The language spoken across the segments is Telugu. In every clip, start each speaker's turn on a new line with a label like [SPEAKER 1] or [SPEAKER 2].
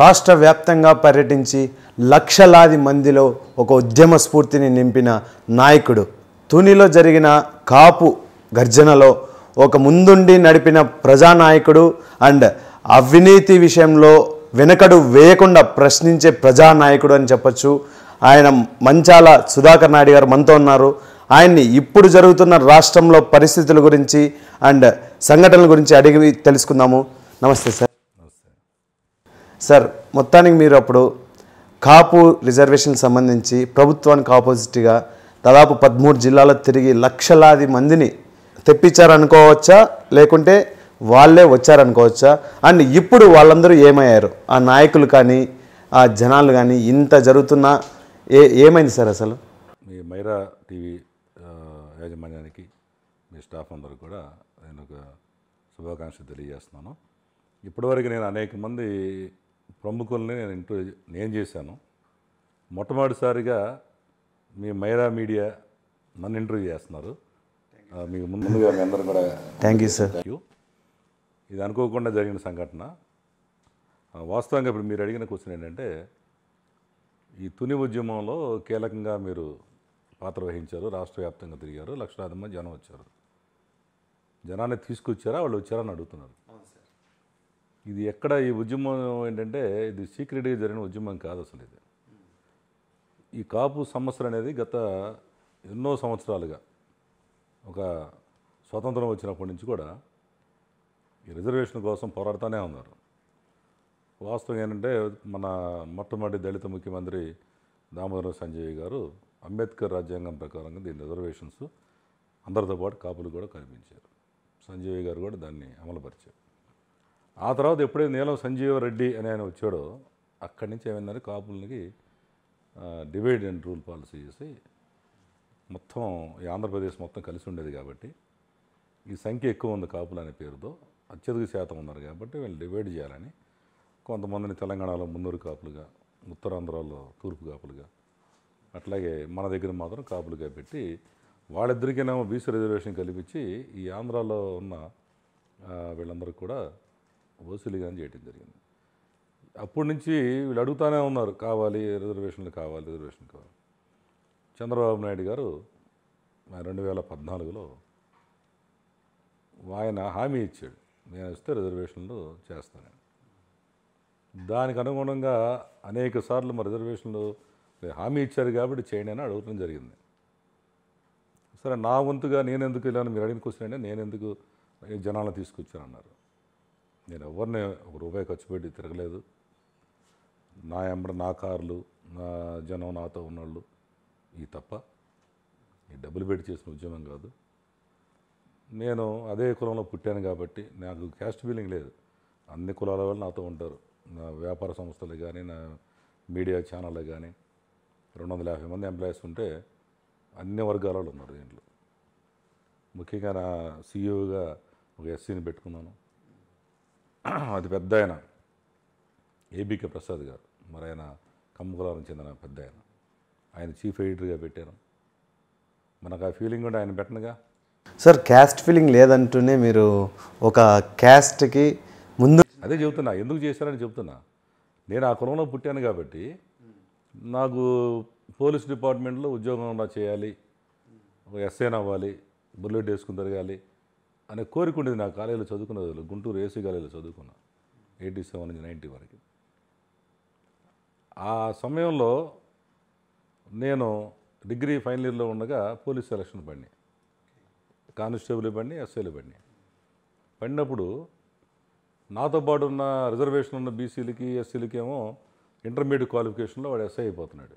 [SPEAKER 1] రాష్ట్ర వ్యాప్తంగా పర్యటించి లక్షలాది మందిలో ఒక ఉద్యమ స్ఫూర్తిని నింపిన నాయకుడు తునిలో జరిగిన కాపు గర్జనలో ఒక ముందుండి నడిపిన ప్రజానాయకుడు అండ్ అవినీతి విషయంలో వెనకడు వేయకుండా ప్రశ్నించే ప్రజానాయకుడు అని చెప్పచ్చు ఆయన మంచాల సుధాకర్ నాయుడు గారు మనతో ఉన్నారు ఆయన్ని ఇప్పుడు జరుగుతున్న రాష్ట్రంలో పరిస్థితుల గురించి అండ్ సంఘటనల గురించి అడిగి తెలుసుకుందాము నమస్తే సార్ సార్ మొత్తానికి మీరు అప్పుడు కాపు రిజర్వేషన్ సంబంధించి ప్రభుత్వానికి ఆపోజిట్గా దాదాపు పదమూడు జిల్లాలో తిరిగి లక్షలాది మందిని తెప్పించారనుకోవచ్చా లేకుంటే వాళ్ళే వచ్చారనుకోవచ్చా అండ్ ఇప్పుడు వాళ్ళందరూ ఏమయ్యారు ఆ నాయకులు కానీ ఆ జనాలు కానీ ఇంత జరుగుతున్నా ఏ ఏమైంది సార్ అసలు
[SPEAKER 2] మీ మైరా టీవీ యాజమాన్యానికి మీ స్టాఫ్ అందరూ కూడా నేను ఒక శుభాకాంక్షలు తెలియజేస్తున్నాను ఇప్పటివరకు నేను అనేక మంది ప్రముఖుల్ని నేను ఇంటూ నేను చేశాను మొట్టమొదటిసారిగా మీ మైరా మీడియా నన్ను ఇంటర్వ్యూ చేస్తున్నారు మీకు ముందుగా మీ అందరూ కూడా thank you sir thank you ఇది అనుకోకుండా జరిగిన సంఘటన వాస్తవంగా ఇప్పుడు మీరు అడిగిన క్వశ్చన్ ఏంటంటే ఈ తుని ఉద్యమంలో కీలకంగా మీరు పాత్ర వహించారు రాష్ట్ర వ్యాప్తంగా తిరిగారు లక్షలాది మంది జనం వచ్చారు జనాన్ని తీసుకొచ్చారా వాళ్ళు వచ్చారని అడుగుతున్నారు ఇది ఎక్కడ ఈ ఉద్యమం ఏంటంటే ఇది సీక్రెట్గా జరిగిన ఉద్యమం కాదు అసలు ఇది ఈ కాపు సమస్య అనేది గత ఎన్నో సంవత్సరాలుగా ఒక స్వతంత్రం వచ్చినప్పటి నుంచి కూడా ఈ రిజర్వేషన్ కోసం పోరాడుతూనే ఉన్నారు వాస్తవం ఏంటంటే మన మొట్టమొదటి దళిత ముఖ్యమంత్రి దామోదర సంజయ్ గారు అంబేద్కర్ రాజ్యాంగం ప్రకారంగా దీని రిజర్వేషన్స్ అందరితో పాటు కాపులు కూడా కనిపించారు సంజయ్ గారు కూడా దాన్ని అమలుపరిచారు ఆ తర్వాత ఎప్పుడైతే నీలం సంజీవ రెడ్డి అని ఆయన వచ్చాడో అక్కడి నుంచి ఏమైనా కాపులకి డివైడ్ అండ్ రూల్ పాలసీ చేసి మొత్తం ఈ ఆంధ్రప్రదేశ్ మొత్తం కలిసి ఉండేది కాబట్టి ఈ సంఖ్య ఎక్కువ ఉంది కాపులు అనే పేరుతో అత్యధిక శాతం ఉన్నారు కాబట్టి వీళ్ళు డివైడ్ చేయాలని కొంతమందిని తెలంగాణలో మున్నూరు కాపులుగా ఉత్తరాంధ్రలో తూర్పు కాపులుగా అట్లాగే మన దగ్గర మాత్రం కాపులుగా పెట్టి వాళ్ళిద్దరికైనా బీసీ రిజర్వేషన్ కల్పించి ఈ ఆంధ్రాలో ఉన్న వీళ్ళందరూ కూడా వసూలు కానీ చేయడం జరిగింది అప్పటి నుంచి వీళ్ళు అడుగుతూనే ఉన్నారు కావాలి రిజర్వేషన్లు కావాలి రిజర్వేషన్లు కావాలి చంద్రబాబు నాయుడు గారు రెండు వేల పద్నాలుగులో ఆయన హామీ ఇచ్చాడు నేను ఇస్తే రిజర్వేషన్లు చేస్తాను దానికి అనుగుణంగా అనేక సార్లు మా రిజర్వేషన్లు హామీ ఇచ్చారు కాబట్టి చేయండి అని అడగటం జరిగింది సరే నా వంతుగా నేను ఎందుకు వెళ్ళాను మీరు అడిగిన క్వశ్చన్ అంటే ఎందుకు జనాలను తీసుకొచ్చాను అన్నారు నేను ఎవరిని ఒక రూపాయి ఖర్చు పెట్టి తిరగలేదు నా ఎంబడ నా కార్లు నా జనం నాతో ఉన్నోళ్ళు ఈ తప్ప ఈ డబ్బులు పెట్టి చేసిన ఉద్యమం కాదు నేను అదే కులంలో పుట్టాను కాబట్టి నాకు క్యాస్ట్ ఫీలింగ్ లేదు అన్ని కులాల వాళ్ళు నాతో ఉంటారు నా వ్యాపార సంస్థలు కానీ నా మీడియా ఛానళ్ళు కానీ రెండు వందల యాభై మంది ఎంప్లాయీస్ ఉంటే అన్ని వర్గాలలో ఉన్నారు దీంట్లో ముఖ్యంగా నా సీఈఓగా e ఒక ఎస్సీని e పెట్టుకున్నాను అది పెద్ద ఆయన ఏబికే ప్రసాద్ గారు మరి ఆయన కమ్మకులారం చెందిన పెద్ద ఆయన ఆయన చీఫ్ ఎడిటర్గా పెట్టాను మనకు ఆ ఫీలింగ్ కూడా ఆయన పెట్టనుగా
[SPEAKER 1] సార్ క్యాస్ట్ ఫీలింగ్ లేదంటూనే మీరు ఒక క్యాస్ట్కి ముందు
[SPEAKER 2] అదే చెబుతున్నా ఎందుకు చేశారని చెబుతున్నా నేను ఆ కులంలో పుట్టాను కాబట్టి నాకు పోలీస్ డిపార్ట్మెంట్లో ఉద్యోగం చేయాలి ఒక ఎస్ఐన్ అవ్వాలి బుల్లెట్ వేసుకుని తిరగాలి అనే కోరిక ఉండేది నా కాలేజీలో చదువుకున్న రోజులు గుంటూరు ఏసీ కాలేజీలో చదువుకున్నా ఎయిటీ సెవెన్ నుంచి నైంటీ వరకు ఆ సమయంలో నేను డిగ్రీ ఫైనల్ ఇయర్లో ఉండగా పోలీస్ సెలక్షన్ పడి కానిస్టేబుల్ పడి ఎస్ఐలు పడి పడినప్పుడు నాతో పాటు ఉన్న రిజర్వేషన్ ఉన్న బీసీలకి ఎస్సీలకి ఏమో ఇంటర్మీడియట్ క్వాలిఫికేషన్లో వాడు ఎస్ఐ అయిపోతున్నాడు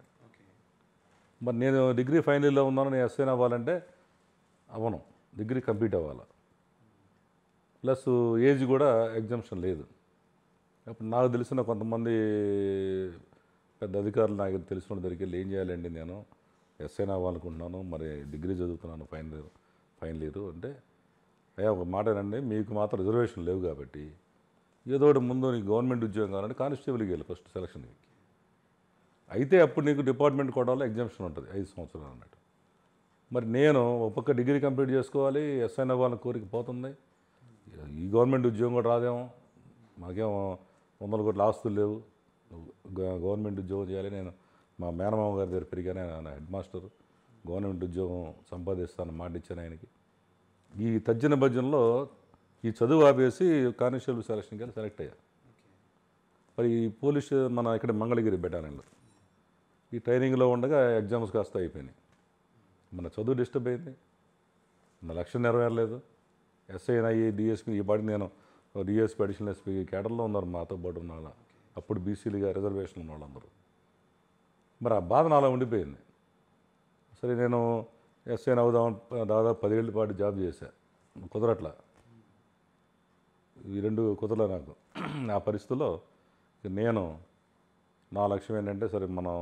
[SPEAKER 2] మరి నేను డిగ్రీ ఫైనల్ ఇయర్లో ఉన్నాను నేను ఎస్ఐని అవ్వాలంటే అవను డిగ్రీ కంప్లీట్ అవ్వాలా ప్లస్ ఏజ్ కూడా ఎగ్జామ్షన్ లేదు అప్పుడు నాకు తెలిసిన కొంతమంది పెద్ద అధికారులు నాకు తెలిసిన దగ్గరికి వెళ్ళి ఏం చేయాలండి నేను ఎస్ఐన్ అవ్వాలనుకుంటున్నాను మరి డిగ్రీ చదువుతున్నాను ఫైనల్ ఫైనల్ ఇయర్ అంటే అయ్యా ఒక మాట మాటనండి మీకు మాత్రం రిజర్వేషన్ లేవు కాబట్టి ఏదో ఒకటి ముందు నీకు గవర్నమెంట్ ఉద్యోగం కావాలంటే కానిస్టేబుల్కి వెళ్ళి ఫస్ట్ సెలక్షన్కి అయితే అప్పుడు నీకు డిపార్ట్మెంట్ కోటాలో ఎగ్జామ్షన్ ఉంటుంది ఐదు సంవత్సరాలు అన్నట్టు మరి నేను ఒక్కొక్క డిగ్రీ కంప్లీట్ చేసుకోవాలి ఎస్ఐన్ అవ్వాలని కోరిక పోతుంది ఈ గవర్నమెంట్ ఉద్యోగం కూడా రాదేమో మాకేమో వందల కోట్ల ఆస్తులు లేవు గవర్నమెంట్ ఉద్యోగం చేయాలి నేను మా మేనమామ గారి దగ్గర పెరిగానే ఆయన హెడ్ మాస్టర్ గవర్నమెంట్ ఉద్యోగం సంపాదిస్తాను మాట ఇచ్చాను ఆయనకి ఈ తజ్జన భజనలో ఈ చదువు ఆపేసి కానిస్టేబుల్ సెలక్షన్ కానీ సెలెక్ట్ అయ్యా మరి పోలీస్ మన ఇక్కడ మంగళగిరి బెటాలియన్లో ఈ ట్రైనింగ్లో ఉండగా ఎగ్జామ్స్ కాస్త అయిపోయినాయి మన చదువు డిస్టర్బ్ అయింది మన లక్ష్యం నెరవేరలేదు ఎస్ఐనా డిఎస్పీ ఈ పాటి నేను డిఎస్పీ అడిషనల్ ఎస్పీ కేటర్లో ఉన్నారు మాతో పాటు ఉన్న అప్పుడు బీసీలుగా రిజర్వేషన్ ఉన్న వాళ్ళందరూ మరి ఆ బాధ నాలో ఉండిపోయింది సరే నేను ఎస్ఐ అవుదామని దాదాపు పదేళ్ళ పాటు జాబ్ చేశాను కుదరట్లా ఈ రెండు కుదరలే నాకు ఆ పరిస్థితుల్లో నేను నా లక్ష్యం ఏంటంటే సరే మనం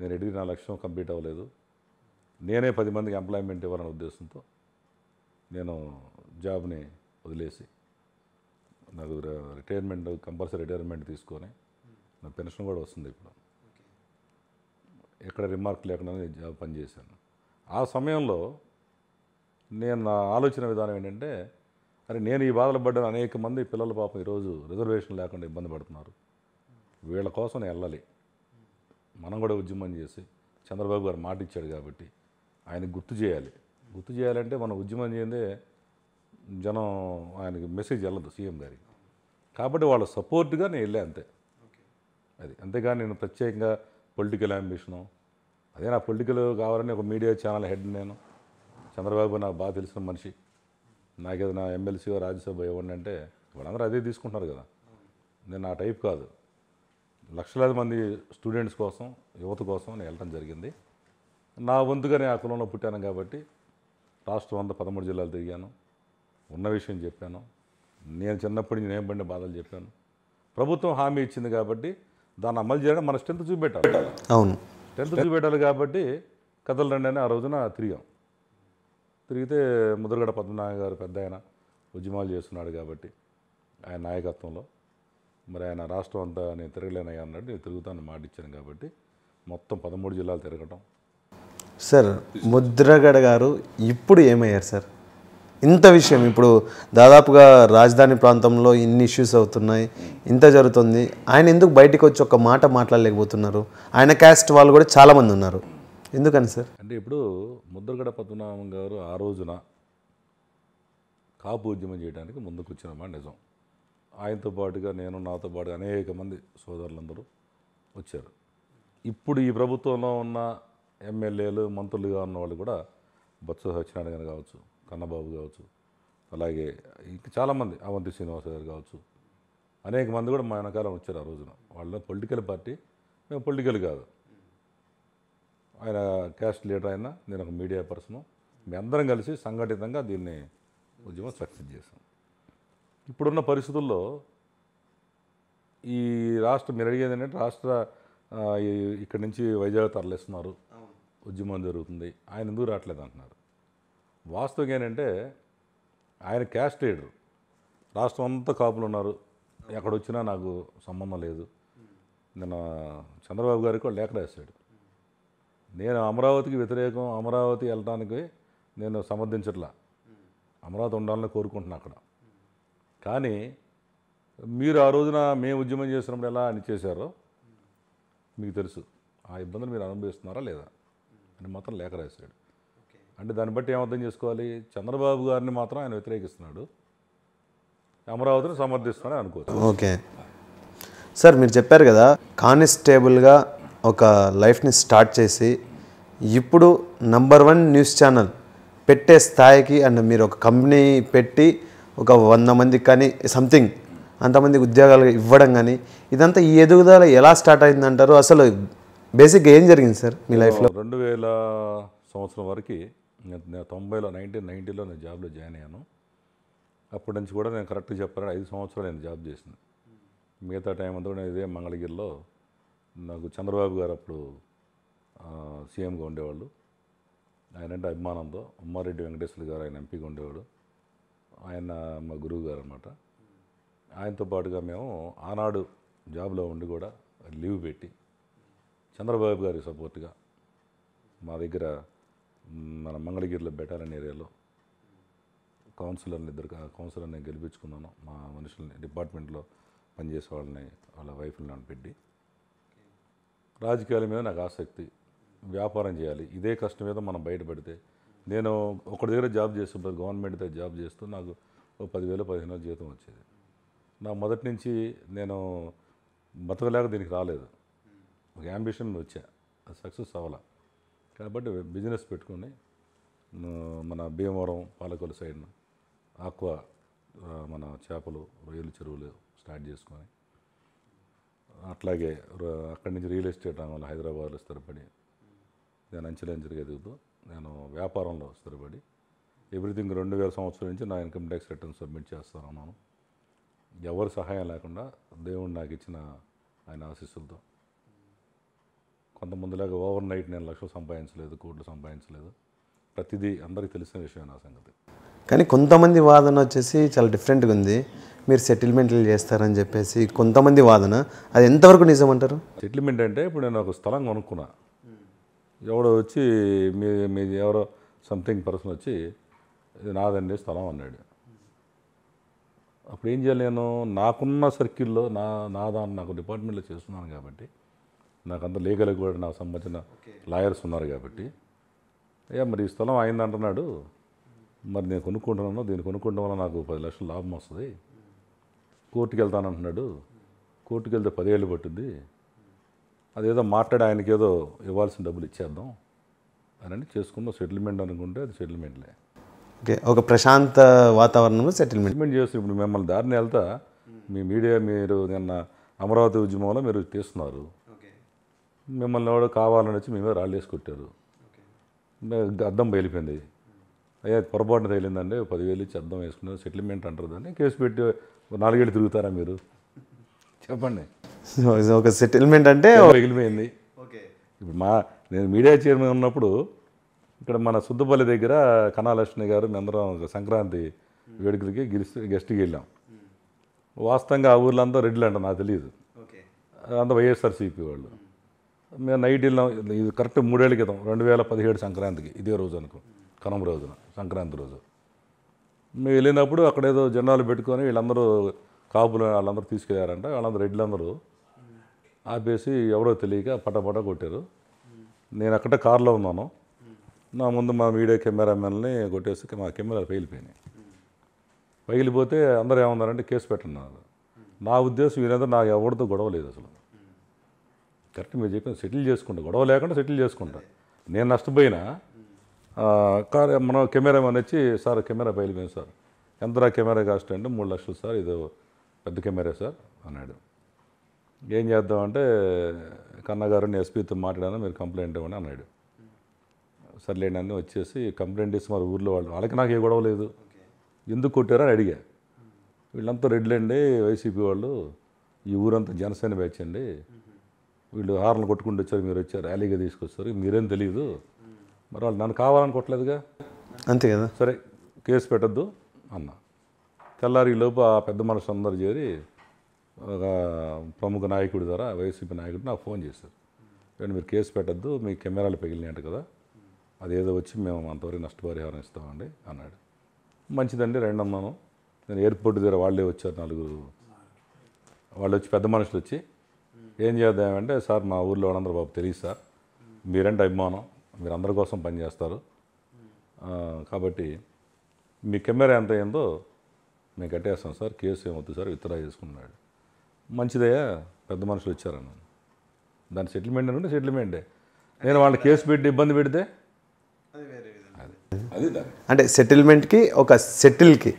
[SPEAKER 2] నేను ఎడిగి నా లక్ష్యం కంప్లీట్ అవ్వలేదు నేనే పది మందికి ఎంప్లాయ్మెంట్ ఇవ్వాలనే ఉద్దేశంతో నేను జాబ్ని వదిలేసి నాకు రిటైర్మెంట్ కంపల్సరీ రిటైర్మెంట్ తీసుకొని నా పెన్షన్ కూడా వస్తుంది ఇప్పుడు ఎక్కడ రిమార్క్ లేకుండా నేను జాబ్ పనిచేశాను ఆ సమయంలో నేను నా ఆలోచన విధానం ఏంటంటే అరే నేను ఈ బాధలు పడ్డాను అనేక మంది పిల్లల పాపం ఈరోజు రిజర్వేషన్ లేకుండా ఇబ్బంది పడుతున్నారు వీళ్ళ కోసం నేను వెళ్ళాలి మనం కూడా ఉద్యమం చేసి చంద్రబాబు గారు మాట ఇచ్చాడు కాబట్టి ఆయన గుర్తు చేయాలి గుర్తు చేయాలంటే మనం ఉద్యమం చేయదే జనం ఆయనకి మెసేజ్ వెళ్ళదు సీఎం గారికి కాబట్టి వాళ్ళ సపోర్ట్గా నేను వెళ్ళే అంతే అది అంతేగాని నేను ప్రత్యేకంగా పొలిటికల్ అంబిషను అదే నా పొలిటికల్ కావాలని ఒక మీడియా ఛానల్ హెడ్ నేను చంద్రబాబు నాకు బాగా తెలిసిన మనిషి నాకేదో నా ఎమ్మెల్సీ రాజ్యసభ ఇవ్వండి అంటే వాళ్ళందరూ అదే తీసుకుంటున్నారు కదా నేను నా టైప్ కాదు లక్షలాది మంది స్టూడెంట్స్ కోసం యువత కోసం నేను వెళ్ళడం జరిగింది నా వంతుగా నేను ఆ కులంలో పుట్టాను కాబట్టి రాష్ట్రం అంతా పదమూడు జిల్లాలు తిరిగాను ఉన్న విషయం చెప్పాను నేను చిన్నప్పటి నుంచి నేను పడిన బాధలు చెప్పాను ప్రభుత్వం హామీ ఇచ్చింది కాబట్టి దాన్ని అమలు చేయడం మన స్ట్రెంత్ చూపెట్టాలి అవును స్ట్రెంత్ చూపెట్టాలి కాబట్టి కథలు రండి అయినా ఆ రోజున తిరిగాం తిరిగితే ముద్రగడ పద్మనాభ గారు పెద్ద ఆయన ఉద్యమాలు చేస్తున్నాడు కాబట్టి ఆయన నాయకత్వంలో మరి ఆయన రాష్ట్రం అంతా నేను తిరగలేనయ్యా అన్నాడు నేను తిరుగుతాను మాట ఇచ్చాను కాబట్టి మొత్తం పదమూడు జిల్లాలు తిరగటం
[SPEAKER 1] సార్ ముద్రగడ గారు ఇప్పుడు ఏమయ్యారు సార్ ఇంత విషయం ఇప్పుడు దాదాపుగా రాజధాని ప్రాంతంలో ఇన్ని ఇష్యూస్ అవుతున్నాయి ఇంత జరుగుతుంది ఆయన ఎందుకు బయటకు వచ్చి ఒక మాట మాట్లాడలేకపోతున్నారు ఆయన క్యాస్ట్ వాళ్ళు కూడా చాలామంది ఉన్నారు ఎందుకని సార్
[SPEAKER 2] అంటే ఇప్పుడు ముద్రగడ పద్మనాభం గారు ఆ రోజున కాపు ఉద్యమం చేయడానికి ముందుకు వచ్చినమా నిజం ఆయనతో పాటుగా నేను నాతో పాటుగా అనేక మంది సోదరులందరూ వచ్చారు ఇప్పుడు ఈ ప్రభుత్వంలో ఉన్న ఎమ్మెల్యేలు మంత్రులుగా ఉన్న వాళ్ళు కూడా బొత్స సత్యనారాయణ కావచ్చు కన్నబాబు కావచ్చు అలాగే ఇంకా చాలామంది అవంతి శ్రీనివాస గారు కావచ్చు అనేక మంది కూడా మా వెనకాలం వచ్చారు ఆ రోజున వాళ్ళ పొలిటికల్ పార్టీ మేము పొలిటికల్ కాదు ఆయన క్యాస్ట్ లీడర్ ఆయన నేను ఒక మీడియా పర్సను మేము అందరం కలిసి సంఘటితంగా దీన్ని ఉద్యమం సక్సెస్ చేశాం ఇప్పుడున్న పరిస్థితుల్లో ఈ రాష్ట్రం మీరు అడిగేది ఏంటంటే రాష్ట్ర ఇక్కడ నుంచి వైజాగ్ తరలిస్తున్నారు ఉద్యమం జరుగుతుంది ఆయన ఎందుకు రావట్లేదు అంటున్నారు వాస్తవం ఏంటంటే ఆయన క్యాస్ట్ లీడర్ రాష్ట్రం అంతా కాపులు ఉన్నారు ఎక్కడొచ్చినా నాకు సంబంధం లేదు నిన్న చంద్రబాబు గారికి లేఖ రాశాడు నేను అమరావతికి వ్యతిరేకం అమరావతి వెళ్ళడానికి నేను సమర్థించట్లా అమరావతి ఉండాలని కోరుకుంటున్నా అక్కడ కానీ మీరు ఆ రోజున మేము ఉద్యమం చేసినప్పుడు ఎలా అని చేశారో మీకు తెలుసు ఆ ఇబ్బందులు మీరు అనుభవిస్తున్నారా లేదా అని మాత్రం లేఖ రాశాడు అంటే దాన్ని బట్టి ఏమర్థం చేసుకోవాలి చంద్రబాబు గారిని మాత్రం ఆయన వ్యతిరేకిస్తున్నాడు అమరావతిని సమర్థిస్తున్నాడు అనుకోవచ్చు ఓకే
[SPEAKER 1] సార్ మీరు చెప్పారు కదా కానిస్టేబుల్గా ఒక లైఫ్ని స్టార్ట్ చేసి ఇప్పుడు నంబర్ వన్ న్యూస్ ఛానల్ పెట్టే స్థాయికి అండ్ మీరు ఒక కంపెనీ పెట్టి ఒక వంద మందికి కానీ సంథింగ్ అంతమంది ఉద్యోగాలు ఇవ్వడం కానీ ఇదంతా ఈ ఎదుగుదల ఎలా స్టార్ట్ అయిందంటారు అసలు బేసిక్గా ఏం జరిగింది సార్ మీ లైఫ్లో
[SPEAKER 2] రెండు వేల సంవత్సరం వరకు తొంభైలో నైన్టీన్ నైంటీలో నేను జాబ్లో జాయిన్ అయ్యాను అప్పటి నుంచి కూడా నేను కరెక్ట్గా చెప్పాను ఐదు సంవత్సరాలు నేను జాబ్ చేసింది మిగతా టైం అంతా నేను ఇదే మంగళగిరిలో నాకు చంద్రబాబు గారు అప్పుడు సీఎంగా ఉండేవాళ్ళు ఆయన అంటే అభిమానంతో ఉమ్మారెడ్డి వెంకటేశ్వర గారు ఆయన ఎంపీగా ఉండేవాడు ఆయన మా గురువు గారు అనమాట ఆయనతో పాటుగా మేము ఆనాడు జాబ్లో ఉండి కూడా లీవ్ పెట్టి చంద్రబాబు గారి సపోర్ట్గా మా దగ్గర మన మంగళగిరిలో బెటాలన్ ఏరియాలో కౌన్సిలర్ని ఇద్దరు కౌన్సిలర్ని గెలిపించుకున్నాను మా మనుషుల్ని డిపార్ట్మెంట్లో పనిచేసే వాళ్ళని వాళ్ళ వైఫ్ని పెట్టి రాజకీయాల మీద నాకు ఆసక్తి వ్యాపారం చేయాలి ఇదే కష్టం మీద మనం బయటపడితే నేను ఒకటి దగ్గర జాబ్ చేస్తున్నప్పుడు గవర్నమెంట్ దగ్గర జాబ్ చేస్తూ నాకు ఓ పదివేలు పదిహేను జీతం వచ్చేది నా మొదటి నుంచి నేను బతకలేక దీనికి రాలేదు ఒక యాంబిషన్ వచ్చా సక్సెస్ అవ్వాలా కాబట్టి బిజినెస్ పెట్టుకుని మన భీమవరం పాలకొల సైడ్ను ఆక్వా మన చేపలు రొయ్యలు చెరువులు స్టార్ట్ చేసుకొని అట్లాగే అక్కడి నుంచి రియల్ ఎస్టేట్ రంగంలో హైదరాబాద్లో స్థిరపడి నేను అంచెలంచెలుగా ఎదుగుతూ నేను వ్యాపారంలో స్థిరపడి ఎవ్రీథింగ్ రెండు వేల సంవత్సరం నుంచి నా ఇన్కమ్ ట్యాక్స్ రిటర్న్ సబ్మిట్ చేస్తాను ఎవరు ఎవరి సహాయం లేకుండా దేవుడు నాకు ఇచ్చిన ఆయన ఆశీస్సులతో కొంతమందిలాగా ఓవర్ నైట్ నేను లక్షలు సంపాదించలేదు కోట్లు సంపాదించలేదు ప్రతిదీ అందరికీ తెలిసిన విషయం నా సంగతి
[SPEAKER 1] కానీ కొంతమంది వాదన వచ్చేసి చాలా డిఫరెంట్గా ఉంది మీరు సెటిల్మెంట్లు చేస్తారని చెప్పేసి కొంతమంది వాదన అది ఎంతవరకు నిజమంటారు
[SPEAKER 2] సెటిల్మెంట్ అంటే ఇప్పుడు నేను ఒక స్థలం కొనుక్కున్నా ఎవడో వచ్చి మీ మీది ఎవరో సంథింగ్ పర్సన్ వచ్చి ఇది నాదండి స్థలం అన్నాడు అప్పుడు ఏం చేయలేను నాకున్న సర్కిల్లో నా నా దాన్ని నాకు డిపార్ట్మెంట్లో చేస్తున్నాను కాబట్టి నాకు అంత లీగల్ కూడా నాకు సంబంధించిన లాయర్స్ ఉన్నారు కాబట్టి అయ్యా మరి ఈ స్థలం అయిందంటున్నాడు మరి నేను కొనుక్కుంటున్నాను దీన్ని కొనుక్కోవడం వల్ల నాకు పది లక్షలు లాభం వస్తుంది కోర్టుకి వెళ్తానంటున్నాడు కోర్టుకి వెళ్తే పదేళ్ళు పట్టింది అదేదో మాట్లాడి ఆయనకి ఏదో ఇవ్వాల్సిన డబ్బులు ఇచ్చేద్దాం అని చేసుకున్న సెటిల్మెంట్ అనుకుంటే అది సెటిల్మెంట్లే
[SPEAKER 1] ఓకే ఒక ప్రశాంత వాతావరణంలో సెటిల్మెంట్ సెటిల్మెంట్
[SPEAKER 2] చేసి ఇప్పుడు మిమ్మల్ని దారిని వెళ్తా మీ మీడియా మీరు నిన్న అమరావతి ఉద్యమంలో మీరు తీస్తున్నారు మిమ్మల్ని ఎవడో కావాలని వచ్చి మేమే రాళ్ళు వేసి కొట్టారు అద్దం బయలిపోయింది అయ్యా పొరపాటున తగిలిందండి పదివేలు ఇచ్చి అద్దం వేసుకున్నారు సెటిల్మెంట్ అంటారు దాన్ని కేసు పెట్టి నాలుగేళ్ళు తిరుగుతారా మీరు చెప్పండి
[SPEAKER 1] ఒక సెటిల్మెంట్ అంటే
[SPEAKER 2] మిగిలిపోయింది ఇప్పుడు మా నేను మీడియా చైర్మన్ ఉన్నప్పుడు ఇక్కడ మన సుద్దపల్లి దగ్గర కనాలక్ష్మి గారు మేమందరం సంక్రాంతి వేడుకలకి గెలిస్తే గెస్ట్కి వెళ్ళాం వాస్తవంగా ఆ ఊర్లో అంతా రెడ్లు అంట నాకు తెలియదు అంతా వైఎస్ఆర్సీపీ వాళ్ళు మేము నైట్ వెళ్ళినాం ఇది కరెక్ట్ మూడేళ్ళ క్రితం రెండు వేల పదిహేడు సంక్రాంతికి ఇదే రోజు అనుకో కనుమ రోజున సంక్రాంతి రోజు మేము వెళ్ళినప్పుడు అక్కడ ఏదో పెట్టుకొని వీళ్ళందరూ కాపులు వాళ్ళందరూ తీసుకెళ్ళారంట వాళ్ళందరూ రెడ్లందరూ ఆపేసి ఎవరో తెలియక పటపట కొట్టారు నేను అక్కడ కారులో ఉన్నాను నా ముందు మా వీడియో కెమెరామెన్ని కొట్టేసి మా కెమెరా పగిలిపోయినాయి పగిలిపోతే అందరూ ఏమన్నారంటే కేసు పెట్టన్నారు నా ఉద్దేశం వీరంతా నాకు ఎవరితో గొడవ లేదు అసలు కరెక్ట్ మీరు చెప్పిన సెటిల్ చేసుకుంటా గొడవ లేకుండా సెటిల్ చేసుకుంటా నేను నష్టపోయినా కార్ మన కెమెరామెన్ వచ్చి సార్ కెమెరా బయలుపోయింది సార్ ఎంతరా కెమెరా కాస్ట్ అంటే మూడు లక్షలు సార్ ఇది పెద్ద కెమెరా సార్ అన్నాడు ఏం చేద్దామంటే కన్నగారు ఎస్పీతో మాట్లాడాను మీరు కంప్లైంట్ ఇవ్వండి అన్నాడు సర్లేండి అన్నీ వచ్చేసి కంప్లైంట్ ఇస్తే మరి ఊర్లో వాళ్ళు వాళ్ళకి నాకు ఏ గొడవ లేదు ఎందుకు కొట్టారో అని అడిగా వీళ్ళంతా రెడ్లండి వైసీపీ వాళ్ళు ఈ ఊరంతా జనసేన బ్యాచ్ అండి వీళ్ళు హార్లు కొట్టుకుంటూ వచ్చారు మీరు వచ్చారు ర్యాలీగా తీసుకొస్తారు మీరేం తెలియదు మరి వాళ్ళు నన్ను కావాలని కొట్టలేదుగా
[SPEAKER 1] అంతే కదా సరే
[SPEAKER 2] కేసు పెట్టద్దు అన్న తెల్లారి లోపు ఆ పెద్ద మనసు అందరు చేరి ఒక ప్రముఖ నాయకుడి ద్వారా వైసీపీ నాయకుడు నాకు ఫోన్ చేశారు రెండు మీరు కేసు పెట్టద్దు మీ కెమెరాలు పగిలినాయంట కదా అదేదో వచ్చి మేము అంతవరకు నష్టపరిహారం ఇస్తామండి అన్నాడు మంచిదండి రెండమ్మను నేను ఎయిర్పోర్ట్ దగ్గర వాళ్ళే వచ్చారు నలుగురు వాళ్ళు వచ్చి పెద్ద మనుషులు వచ్చి ఏం చేద్దామంటే సార్ మా ఊర్లో వాళ్ళందరూ బాబు తెలియదు సార్ మీరంటే అభిమానం మీరు అందరి కోసం పనిచేస్తారు కాబట్టి మీ కెమెరా ఎంత అయిందో మేము కట్టేస్తాం సార్ కేసు ఏమవుతుంది సార్ విత్డ్రా చేసుకున్నాడు మంచిదయ్యా పెద్ద మనుషులు ఇచ్చారన్నాను దాని సెటిల్మెంట్ అనుకుంటే సెటిల్మెంటే
[SPEAKER 1] నేను వాళ్ళ కేసు పెట్టి ఇబ్బంది పెడితే అంటే సెటిల్మెంట్కి ఒక సెటిల్కి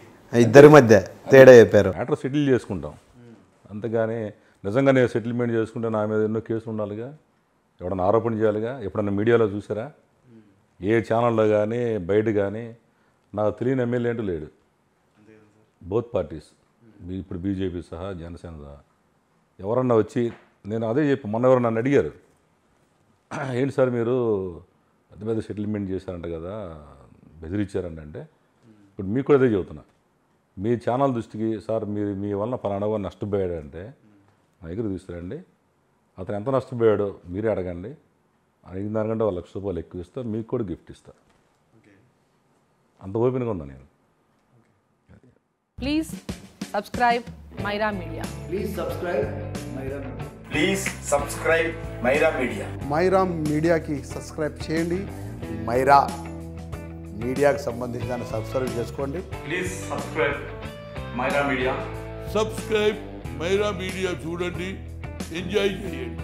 [SPEAKER 1] ఇద్దరి మధ్య తేడా చెప్పారు
[SPEAKER 2] మ్యాటర్ సెటిల్ చేసుకుంటాం అంతగానే నిజంగా నేను సెటిల్మెంట్ చేసుకుంటే నా మీద ఎన్నో కేసులు ఉండాలిగా ఎవడన్నా ఆరోపణ చేయాలిగా ఎప్పుడన్నా మీడియాలో చూసారా ఏ ఛానల్లో కానీ బయట కానీ నాకు తెలియని ఎమ్మెల్యే అంటూ లేడు బోత్ పార్టీస్ ఇప్పుడు బీజేపీ సహా జనసేన సహా ఎవరన్నా వచ్చి నేను అదే చెప్పి మొన్న ఎవరు నన్ను అడిగారు ఏంటి సార్ మీరు పెద్ద పెద్ద సెటిల్మెంట్ చేశారంట కదా బెదిరించారంట అంటే ఇప్పుడు మీకు కూడా అదే చెబుతున్నా మీ ఛానల్ దృష్టికి సార్ మీరు మీ వలన పలానా నష్టపోయాడంటే ఎగురు తీసుకురండి అతను ఎంత నష్టపోయాడో మీరే అడగండి అడిగిన దానికంటే ఒక లక్ష రూపాయలు ఎక్కువ ఇస్తారు మీకు కూడా గిఫ్ట్ ఇస్తారు అంత ఓపెన్గా ఉన్నా నేను
[SPEAKER 1] please subscribe Myra media please subscribe Myra please subscribe Myra media Myra మీడియాకి సబ్స్క్రైబ్ చేయండి మైరా మీడియాకి సంబంధించిన సబ్స్క్రైబ్ చేసుకోండి please
[SPEAKER 2] subscribe Myra media subscribe Myra media చూడండి ఎంజాయ్ చేయండి